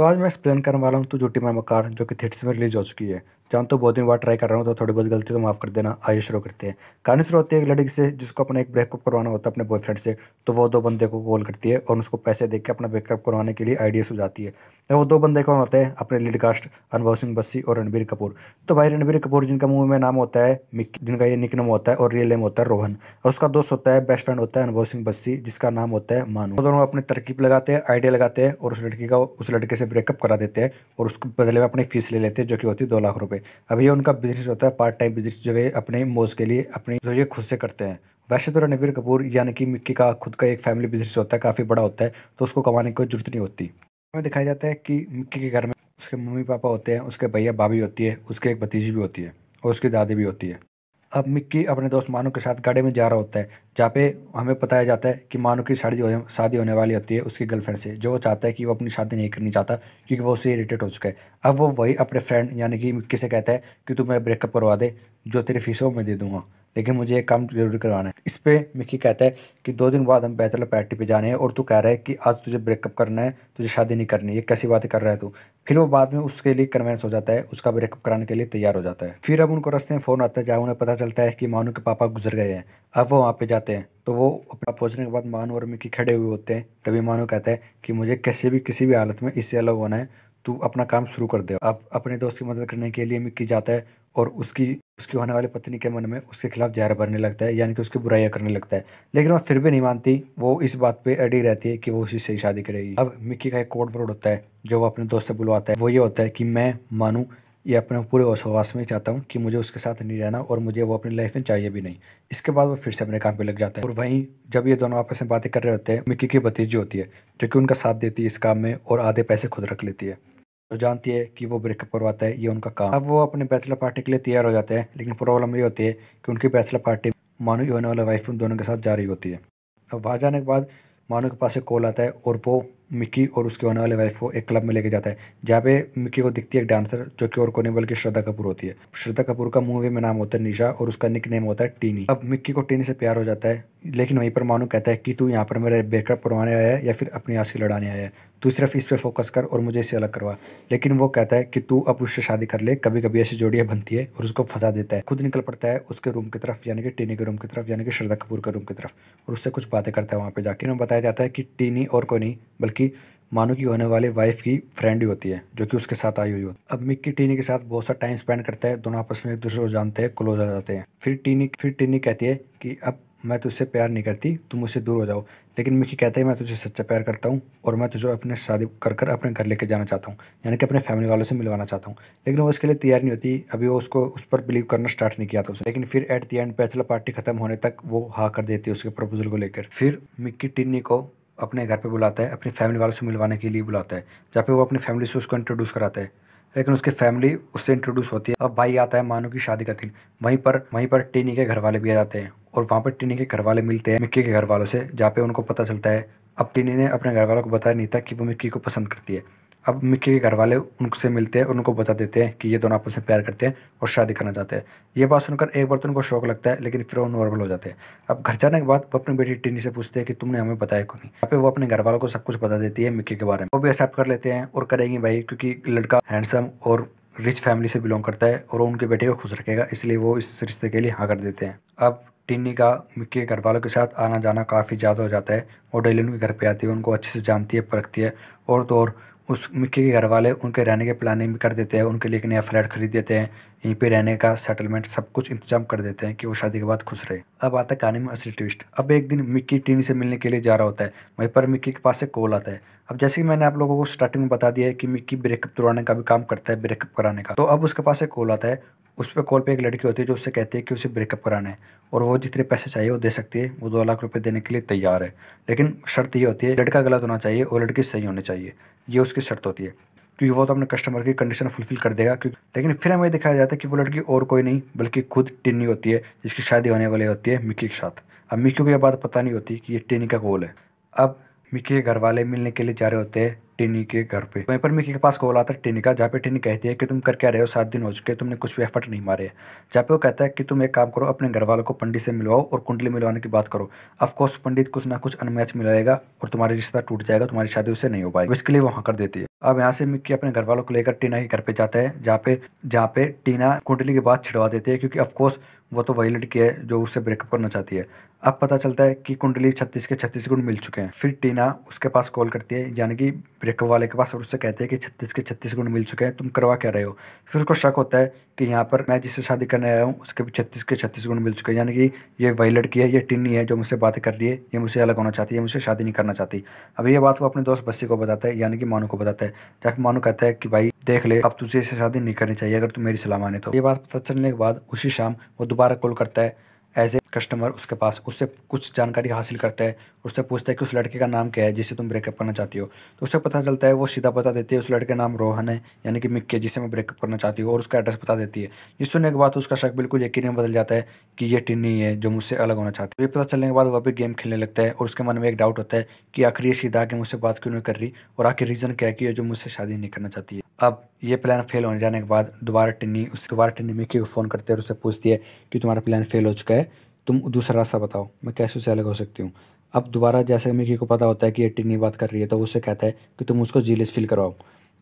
तो आज मैं एक्सप्लेन करने वाला हूँ तो तुझूटी मकार जो कि थिएटर्स में रिलीज हो चुकी है जानता तो बहुत दिन बाद ट्राई कर रहा हूँ तो थोड़ी बहुत गलती तो माफ़ कर देना आइए शुरू करते हैं कहानी शुरू होती है एक लड़की से जिसको अपना एक ब्रेकअप करवाना होता है अपने बॉयफ्रेंड से तो वो दो बंदे को कॉल करती है और उसको पैसे देकर अपना ब्रेकअप करवाने के लिए आइडिया सुझाती है तो वो दो बंदे कौन होते हैं अपने लीड कास्ट सिंह बस्सी और रणबीर कपूर तो भाई रणबीर कपूर जिनका मूवी में नाम होता है जिनका ये निक होता है और रियल नेम होता है रोहन और उसका दोस्त होता है बेस्ट फ्रेंड होता है अनुभव सिंह बस्सी जिसका नाम होता है मानू वो तो दोनों अपनी तरकीब लगाते हैं आइडिया लगाते हैं और उस लड़की का उस लड़के से ब्रेकअप करा देते हैं और उसके बदले में अपनी फीस ले लेते हैं जो कि होती है दो लाख रुपये अभी अब ये उनका बिजनेस होता है पार्ट टाइम बिजनेस जो है अपने मौज के लिए अपनी जो ये खुद से करते हैं वैसे तो रणबीर कपूर यानी कि मिक्की का खुद का एक फैमिली बिजनेस होता है काफ़ी बड़ा होता है तो उसको कमाने की कोई जरूरत नहीं होती हमें दिखाया जाता है कि मिक्की के घर में उसके मम्मी पापा होते हैं उसके भैया भाभी होती है उसके एक भतीजी भी होती है और उसकी दादी भी होती है अब मिक्की अपने दोस्त मानो के साथ गाड़ी में जा रहा होता है जहाँ पे हमें बताया जाता है कि मानो की शादी होने शादी होने वाली होती है उसकी गर्लफ्रेंड से जो वो चाहता है कि वो अपनी शादी नहीं करनी चाहता क्योंकि वो उससे इरीटेट हो चुका है अब वो वही अपने फ्रेंड यानी कि मिक्की से कहता है कि तू मेरा ब्रेकअप करवा दे जो तेरी फीस है वो मैं दे दूँगा लेकिन मुझे एक काम जरूर करवाना है इस पर मिकी कहता है कि दो दिन बाद हम बैचलर पार्टी पे जाने हैं और तू कह रहा है कि आज तुझे ब्रेकअप करना है तुझे शादी नहीं करनी ये कैसी बातें कर रहा है तू फिर वो बाद में उसके लिए कन्वेंस हो जाता है उसका ब्रेकअप कराने के लिए तैयार हो जाता है फिर अब उनको रस्ते में फ़ोन आता है जहाँ उन्हें पता चलता है कि मानू के पापा गुजर गए हैं अब वो वहाँ पर जाते हैं तो वो अपना पहुँचने के बाद मानू और मिकी खड़े हुए होते हैं तभी मानू कहता है कि मुझे कैसे भी किसी भी हालत में इससे अलग होना है तू अपना काम शुरू कर दे अब अपने दोस्त की मदद करने के लिए मिक्की जाता है और उसकी उसकी होने वाली पत्नी के मन में उसके खिलाफ जहर भरने लगता है यानी कि उसकी बुराइयाँ करने लगता है लेकिन वह फिर भी नहीं मानती वो इस बात पे अड़ी रहती है कि वो उसी से ही शादी करेगी अब मिक्की का एक कोड वर्ड होता है जो वो अपने दोस्त से बुलवाता है वो ये होता है कि मैं मानूँ ये अपने पूरे वसवास में चाहता हूँ कि मुझे उसके साथ नहीं रहना और मुझे वो अपनी लाइफ में चाहिए भी नहीं इसके बाद वो फिर से अपने काम पे लग जाता है और वहीं जब ये दोनों आपस में बातें कर रहे होते हैं मिक्की की भतीजी होती है जो कि उनका साथ देती है इस काम में और आधे पैसे खुद रख लेती है तो जानती है कि वो ब्रेकअप करवाता है ये उनका काम अब वो अपने बैचलर पार्टी के लिए तैयार हो जाते हैं लेकिन प्रॉब्लम ये होती है कि उनकी बैचलर पार्टी मानो होने वाले वाइफ उन दोनों के साथ जा रही होती है अब वहाँ जाने के बाद मानो के पास एक कॉल आता है और वो मिक्की और उसके होने वाले वाइफ को एक क्लब में लेके जाता है जहाँ पे मिकी को दिखती है एक डांसर जो कि और कोने बल्कि श्रद्धा कपूर होती है श्रद्धा कपूर का मूवी में नाम होता है निशा और उसका निक नेम होता है टीनी अब मिक्की को टीनी से प्यार हो जाता है लेकिन वहीं पर मानू कहता है कि तू यहाँ पर मेरे बेकअप करवाने आया है या फिर अपनी आज की लड़ाने आया है तू सिर्फ इस पर फोकस कर और मुझे इससे अलग करवा लेकिन वो कहता है कि तू अब उससे शादी कर ले कभी कभी ऐसी जोड़ियाँ बनती है और उसको फंसा देता है खुद निकल पड़ता है उसके रूम की तरफ यानी कि टीनी के रूम की तरफ यानी कि श्रद्धा कपूर के रूम की तरफ और उससे कुछ बातें करता है वहाँ पर जाकर बताया जाता है कि टीनी और कोई नहीं बल्कि उसकी मानो की होने वाले वाइफ की फ्रेंड ही होती है जो कि उसके साथ आई हुई होती है अब मिक्की टीनी के साथ बहुत सा टाइम स्पेंड करता है दोनों आपस में एक दूसरे को जानते हैं क्लोज हो जाते हैं फिर टीनी फिर टीनी कहती है कि अब मैं तुझसे प्यार नहीं करती तुम मुझसे दूर हो जाओ लेकिन मिक्की कहता है मैं तुझे सच्चा प्यार करता हूँ और मैं तुझे अपने शादी कर कर अपने घर लेके जाना चाहता हूँ यानी कि अपने फैमिली वालों से मिलवाना चाहता हूँ लेकिन वो इसके लिए तैयार नहीं होती अभी वो उसको उस पर बिलीव करना स्टार्ट नहीं किया था उसने लेकिन फिर at the end bachelor party खत्म होने तक वो हाँ कर देती है उसके प्रपोजल को लेकर फिर मिक्की टिन्नी को अपने घर पे बुलाता है अपनी फैमिली वालों से मिलवाने के लिए बुलाता है जहाँ पे वो अपनी फैमिली से उसको इंट्रोड्यूस कराता है लेकिन उसकी फैमिली उससे इंट्रोड्यूस होती है अब भाई आता है मानो की शादी का दिन वहीं पर वहीं पर टीनी के घर वाले भी आ जाते हैं और वहाँ पर टीनी के घर वाले मिलते हैं मिक्की के घर वालों से जहाँ पे उनको पता चलता है अब टीनी ने अपने घर वालों को बताया नहीं था कि वो मिक्की को पसंद करती है अब मिक्की के घर वाले उनसे मिलते हैं उनको बता देते हैं कि ये दोनों आपस में प्यार करते हैं और शादी करना चाहते हैं ये बात सुनकर एक बार तो उनको शौक लगता है लेकिन फिर वो नॉर्मल हो जाते हैं अब घर जाने के बाद वो अपनी बेटी टिनी से पूछते हैं कि तुमने हमें बताया क्यों नहीं यहाँ पे वो अपने घर वालों को सब कुछ बता देती है मिक्की के बारे में वो भी एक्सेप्ट कर लेते हैं और करेंगे भाई क्योंकि लड़का हैंडसम और रिच फैमिली से बिलोंग करता है और उनके बेटे को खुश रखेगा इसलिए वो इस रिश्ते के लिए हाँ कर देते हैं अब टिन्नी का मिक्की के घर वालों के साथ आना जाना काफ़ी ज़्यादा हो जाता है और डेली उनके घर पे आती है उनको अच्छे से जानती है परखती है और तो और उस मिक्की के घर वाले उनके रहने के प्लानिंग भी कर देते हैं उनके लिए एक नया फ्लैट खरीद देते हैं यहीं पे रहने का सेटलमेंट सब कुछ इंतजाम कर देते हैं कि वो शादी के बाद खुश रहे अब आता है कहानी में असली ट्विस्ट अब एक दिन मिक्की टीनी से मिलने के लिए जा रहा होता है वहीं पर मिक्की के पास से कॉल आता है अब जैसे कि मैंने आप लोगों को स्टार्टिंग में बता दिया है कि मिक्की ब्रेकअप तोड़ाने का भी काम करता है ब्रेकअप कराने का तो अब उसके पास एक कॉल आता है उस पर कॉल पर एक लड़की होती है जो उससे कहती है कि उसे ब्रेकअप कराना है और वो जितने पैसे चाहिए वो दे सकती है वो दो लाख रुपये देने के लिए तैयार है लेकिन शर्त ये होती है लड़का गलत होना चाहिए और लड़की सही होनी चाहिए ये उसकी शर्त होती है क्योंकि वो तो अपने कस्टमर की कंडीशन फुलफिल कर देगा क्योंकि लेकिन फिर हमें दिखाया जाता है कि वो लड़की और कोई नहीं बल्कि खुद टिन्नी होती है जिसकी शादी होने वाली होती है मिक्की के साथ अब मिक्की को यह बात पता नहीं होती कि ये टिन्नी का गोल है अब मिक्की के घर वाले मिलने के लिए जा रहे होते हैं टिनी के घर पे वहीं पर मिकी के पास कॉल आता है टिनी का जहाँ पे टिनी कहती है कि तुम कर क्या रहे हो सात दिन हो चुके तुमने कुछ भी एफर्ट नहीं मारे जहाँ पे वो कहता है कि तुम एक काम करो अपने घर वालों को पंडित से मिलवाओ और कुंडली मिलवाने की बात करो अफकोर्स पंडित कुछ ना कुछ अनमैच मिलाएगा और तुम्हारा रिश्ता टूट जाएगा तुम्हारी शादी उसे नहीं हो पाएगी इसके लिए वहाँ कर देती है अब यहाँ से मिक्की अपने घर वालों को लेकर टीना के घर पे जाता है जहाँ पे जहाँ पे टीना कुंडली के बाद छिड़वा देती है क्योंकि ऑफकोर्स वो तो वही लड़की है जो उससे ब्रेकअप करना चाहती है अब पता चलता है कि कुंडली छत्तीस के छत्तीस गुण मिल चुके हैं फिर टीना उसके पास कॉल करती है यानी कि ब्रेकअप वाले के पास और उससे कहते हैं कि छत्तीस के छत्तीस गुण मिल चुके हैं तुम करवा क्या रहे हो फिर उसको शक होता है कि यहाँ पर मैं जिससे शादी करने आया हूँ उसके भी छत्तीस के छत्तीस गुण मिल चुके हैं यानी कि ये वही लड़की है ये टिन्नी है जो मुझसे बात कर रही है ये मुझसे अलग होना चाहती है मुझसे शादी नहीं करना चाहती अब ये बात वो अपने दोस्त बस्सी को बताता है यानी कि मानू को बताता है जबकि मानू कहता है कि भाई देख ले अब तुझे इससे शादी नहीं करनी चाहिए अगर तुम मेरी सलाह माने तो ये बात पता चलने के बाद उसी शाम वो दोबारा कॉल करता है एज ए कस्टमर उसके पास उससे कुछ जानकारी हासिल करता है उससे पूछता है कि उस लड़के का नाम क्या है जिसे तुम ब्रेकअप करना चाहती हो तो उससे पता चलता है वो सीधा पता देती है उस लड़के का नाम रोहन है यानी कि मिक्के जिसे मैं ब्रेकअप करना चाहती हूँ और उसका एड्रेस बता देती है ये सुनने के बाद उसका शक बिल्कुल यकीन में बदल जाता है कि ये टिन्नी है जो मुझसे अलग होना चाहती है ये पता चलने के बाद वह भी गेम खेलने लगता है और उसके मन में एक डाउट होता है कि आखिर ये सीधा आगे मुझसे बात क्यों नहीं कर रही और आखिर रीज़न क्या है कि ये जो मुझसे शादी नहीं करना चाहती है अब ये प्लान फेल होने जाने के बाद दोबारा टिन्नी उस दोबारा टिन्नी मिक्की को फ़ोन करते हैं और उससे पूछती है कि तुम्हारा प्लान फेल हो चुका है तुम दूसरा रास्ता बताओ मैं कैसे उससे अलग हो सकती हूँ अब दोबारा जैसे मिकी को पता होता है कि ये टिन्नी बात कर रही है तो उससे कहता है कि तुम उसको जीलिस फिल करवाओ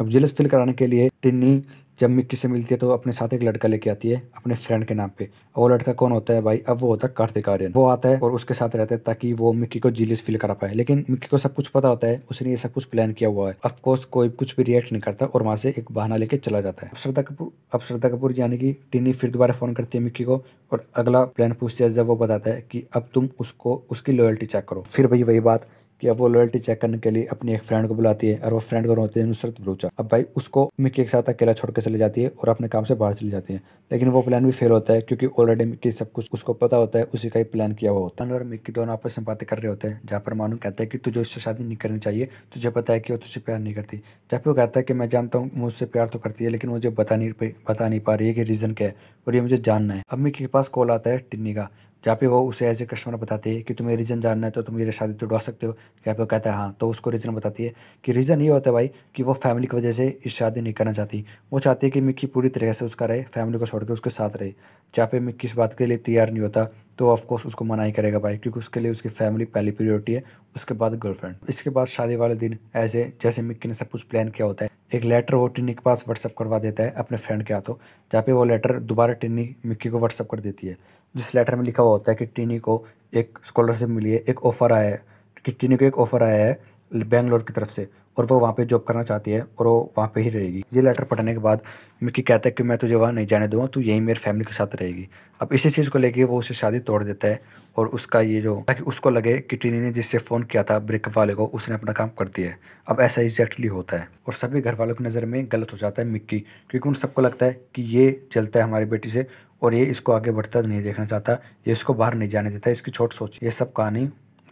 अब जीलिस फिल कराने के लिए टिन्नी जब मिक्की से मिलती है तो अपने साथ एक लड़का लेके आती है अपने फ्रेंड के नाम पे और वो लड़का कौन होता है भाई अब वो होता है कार्तिक आर्यन वो आता है और उसके साथ रहता है ताकि वो मिक्की को जीलिस फील करा पाए लेकिन मिक्की को सब कुछ पता होता है उसने ये सब कुछ प्लान किया हुआ है अफकोर्स कोई कुछ भी रिएक्ट नहीं करता और वहाँ से एक बहाना लेके चला जाता है श्रद्धा कपूर अब श्रद्धा कपूर यानी कि टीनी फिर दोबारा फोन करती है मिक्की को और अगला प्लान पूछते हैं जब वो बताता है कि अब तुम उसको उसकी लॉयल्टी चेक करो फिर वही वही बात कि अब वो लॉयल्टी चेक करने के लिए अपनी एक फ्रेंड को बुलाती है और वो फ्रेंड को रोते है नुसरत बलूचा अब भाई उसको मिक्की के साथ अकेला छोड़ के चले जाती है और अपने काम से बाहर चली जाती है लेकिन वो प्लान भी फेल होता है क्योंकि ऑलरेडी मिक्की सब कुछ उसको पता होता है उसी का ही प्लान किया हुआ होता है और मिक्की दोनों आपस में बातें कर रहे होते हैं जहाँ पर मानू कहता है कि तुझे उससे शादी नहीं करनी चाहिए तुझे पता है कि वो तुझसे प्यार नहीं करती जहाँ भी वो कहता है कि मैं जानता हूँ मुझसे प्यार तो करती है लेकिन मुझे बता नहीं बता नहीं पा रही है कि रीज़न क्या है और ये मुझे जानना है अब मिक्की के पास कॉल आता है टिन्नी का जहाँ पे वो उसे एज ए कस्टमर बताती है कि तुम्हें रीज़न जानना है तो तुम मेरी शादी तो सकते हो जहाँ पे वो कहता है हाँ तो उसको रीज़न बताती है कि रीज़न ये होता है भाई कि वो फैमिली की वजह से इस शादी नहीं करना चाहती वो चाहती है कि मिक्की पूरी तरीके से उसका रहे फैमिली को छोड़ के उसके साथ रहे जहाँ पे मिक्की इस बात के लिए तैयार नहीं होता तो ऑफकोर्स उसको मना ही करेगा भाई क्योंकि उसके लिए उसकी फैमिली पहली प्रियोरिटी है उसके बाद गर्लफ्रेंड इसके बाद शादी वाले दिन ऐसे जैसे मिक्की ने सब कुछ प्लान किया होता है एक लेटर वो टिन्नी के पास व्हाट्सअप करवा देता है अपने फ्रेंड के हाथों जहाँ पे वो लेटर दोबारा टिन्नी मिक्की को व्हाट्सअप कर देती है जिस लेटर में लिखा हुआ होता है कि टिन्नी को एक स्कॉलरशिप मिली है एक ऑफ़र आया है कि टिन्नी को एक ऑफ़र आया है बेंगलोर की तरफ से और वो वहाँ पे जॉब करना चाहती है और वो वहाँ पे ही रहेगी ये लेटर पढ़ने के बाद मिक्की कहता है कि मैं तुझे वहाँ नहीं जाने दूँगा तू यहीं मेरे फैमिली के साथ रहेगी अब इसी चीज़ को लेके वो उसे शादी तोड़ देता है और उसका ये जो ताकि उसको लगे कि टीनी ने जिससे फ़ोन किया था ब्रेकअप वाले को उसने अपना काम कर दिया है अब ऐसा एग्जैक्टली होता है और सभी घर वालों की नज़र में गलत हो जाता है मिक्की क्योंकि उन सबको लगता है कि ये चलता है हमारी बेटी से और ये इसको आगे बढ़ता नहीं देखना चाहता ये इसको बाहर नहीं जाने देता इसकी छोट सोच ये सब कहानी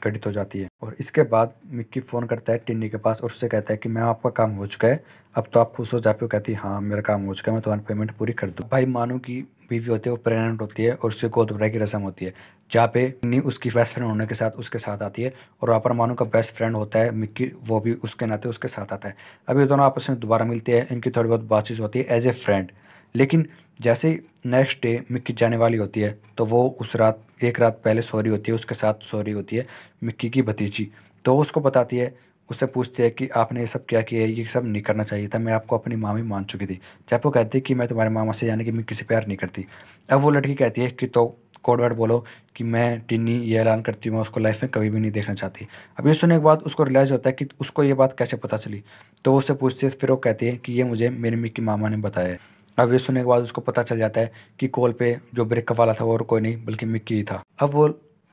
घटित हो जाती है और इसके बाद मिक्की फ़ोन करता है टिन्नी के पास और उससे कहता है कि मैम आपका काम हो चुका है अब तो आप खुश हो जाते हो कहती है हाँ मेरा काम हो चुका है मैं तुम्हारी पेमेंट पूरी कर दूँ भाई मानो की बीवी होती है वो प्रेगनेंट होती है और उसके गोद भराई की रस्म होती है जहाँ पे टिन्नी उसकी बेस्ट फ्रेंड होने के साथ उसके साथ आती है और वहाँ पर मानो का बेस्ट फ्रेंड होता है मिक्की वो भी उसके नाते उसके साथ आता है अब ये दोनों आपस में दोबारा मिलते हैं इनकी थोड़ी बहुत बातचीत होती है एज ए फ्रेंड लेकिन जैसे नेक्स्ट डे मिक्की जाने वाली होती है तो वो उस रात एक रात पहले सॉरी होती है उसके साथ सॉरी होती है मिक्की की भतीजी तो उसको बताती है उससे पूछती है कि आपने ये सब क्या किया है ये सब नहीं करना चाहिए था मैं आपको अपनी मामी मान चुकी थी जब वो कहती है कि मैं तुम्हारे मामा से यानी कि मैं किसी प्यार नहीं करती अब वो लड़की कहती है कि तो कोड वर्ड बोलो कि मैं टिन्नी ये ऐलान करती हूँ मैं उसको लाइफ में कभी भी नहीं देखना चाहती अब ये सुनने के बाद उसको रिलाइज़ होता है कि उसको ये बात कैसे पता चली तो उससे पूछती है फिर वो कहती है कि ये मुझे मेरी मिक्की मामा ने बताया अब ये सुनने के बाद उसको पता चल जाता है कि कॉल पे जो ब्रेकअप वाला था वो और कोई नहीं बल्कि मिक्की ही था अब वो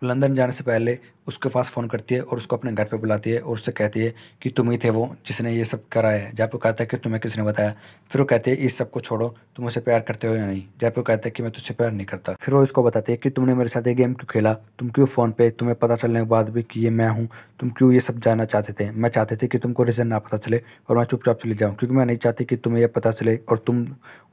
लंदन जाने से पहले उसके पास फ़ोन करती है और उसको अपने घर पे बुलाती है और उससे कहती है कि तुम ही थे वो जिसने ये सब कराया है जयपू कहता है कि तुम्हें किसने बताया फिर वो कहती है इस सब को छोड़ो तुम उसे प्यार करते हो या नहीं जयपू कहता है कि मैं तुझसे प्यार नहीं करता फिर वो इसको बताती है कि तुमने मेरे साथ ये गेम क्यों खेला तुम क्यों फ़ोन पे तुम्हें पता चलने के बाद भी कि ये मैं हूँ तुम क्यों ये सब जानना चाहते थे मैं चाहते थे कि तुमको रीज़न ना पता चले और मैं चुपचाप चले जाऊँ क्योंकि मैं नहीं चाहती कि तुम्हें यह पता चले और तुम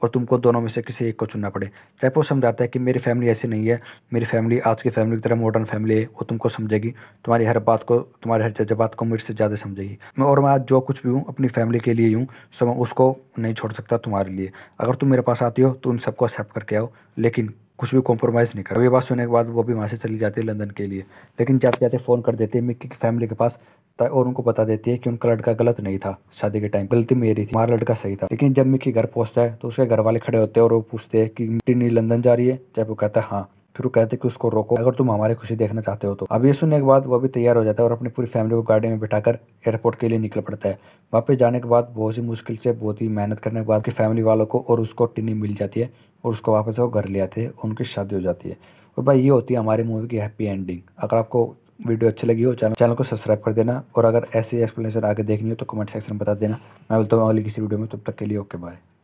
और तुमको दोनों में से किसी एक को चुनना पड़े जयपू समझाता है कि मेरी फैमिली ऐसी नहीं है मेरी फैमिली आज की फैमिली की तरह मॉडर्न फैमिली है वो तुमको समझेगी समझेगी तुम्हारी हर बात को तुम्हारे हर जज्बात को मुझसे ज़्यादा समझेगी मैं और मैं आज जो कुछ भी हूँ अपनी फैमिली के लिए हूँ सो मैं उसको नहीं छोड़ सकता तुम्हारे लिए अगर तुम मेरे पास आती हो तो उन सबको एक्सेप्ट करके आओ लेकिन कुछ भी कॉम्प्रोमाइज़ नहीं कर ये बात सुनने के बाद वो भी वहाँ से चली जाती है लंदन के लिए लेकिन जाते जाते फ़ोन कर देते हैं मिक्की की फैमिली के पास और उनको बता देती है कि उनका लड़का गलत नहीं था शादी के टाइम गलती मेरी थी हमारा लड़का सही था लेकिन जब मिक्की घर पहुँचता है तो उसके घर वाले खड़े होते हैं और वो पूछते हैं कि टिनी लंदन जा रही है जब वो कहता है हाँ फिर वो कहते हैं कि उसको रोको अगर तुम हमारी खुशी देखना चाहते हो तो अब ये सुनने के बाद वो भी तैयार हो जाता है और अपनी पूरी फैमिली को गाड़ी में बिठाकर एयरपोर्ट के लिए निकल पड़ता है वापस जाने के बाद बहुत ही मुश्किल से बहुत ही मेहनत करने के बाद की फैमिली वालों को और उसको टिनी मिल जाती है और उसको वापस वो घर ले आते हैं उनकी शादी हो जाती है और भाई ये होती है हमारी मूवी की हैप्पी एंडिंग अगर आपको वीडियो अच्छी लगी हो चैनल चैनल को सब्सक्राइब कर देना और अगर ऐसी एक्सप्लेनेशन आगे देखनी हो तो कमेंट सेक्शन में बता देना मैं बोलता हूँ अगली किसी वीडियो में तब तक के लिए ओके बाय